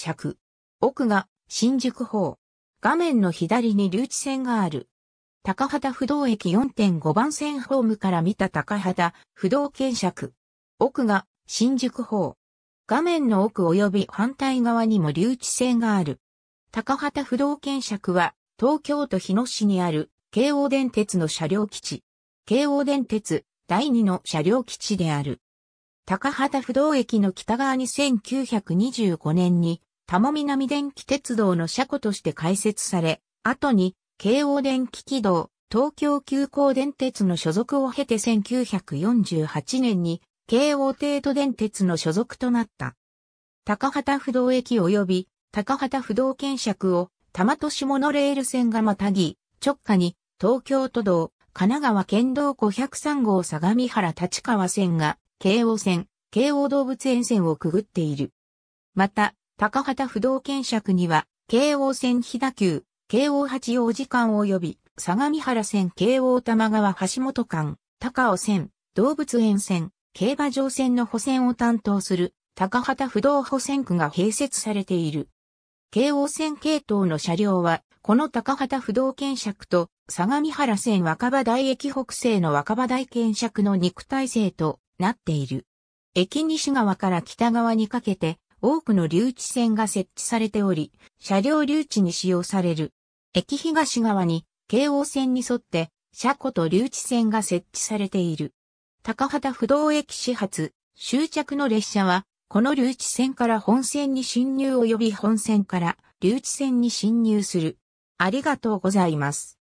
尺。奥が新宿方。画面の左に留置線がある。高畑不動駅4.5番線ホームから見た高畑不動検尺。奥が新宿方。画面の奥及び反対側にも留置線がある。高畑不動検尺は東京都日野市にある京王電鉄の車両基地。京王電鉄第2の車両基地である。高畑不動駅の北側に1925年に多摩南電気鉄道の車庫として開設され、後に、京王電気軌道、東京急行電鉄の所属を経て1948年に、京王帝都電鉄の所属となった。高畑不動駅及び高畑不動検索を多摩都市モノレール線がまたぎ、直下に東京都道、神奈川県道503号相模原立川線が京王線、京王動物園線をくぐっている。また、高畑不動検釈には、京王線飛騨急、京王八王子間及び、相模原線京王玉川橋本間、高尾線、動物園線、競馬場線の補線を担当する、高畑不動補線区が併設されている。京王線系統の車両は、この高畑不動検釈と、相模原線若葉台駅北西の若葉台検釈の肉体制となっている。駅西側から北側にかけて、多くの留置線が設置されており、車両留置に使用される。駅東側に、京王線に沿って、車庫と留置線が設置されている。高畑不動駅始発、終着の列車は、この留置線から本線に進入及び本線から留置線に進入する。ありがとうございます。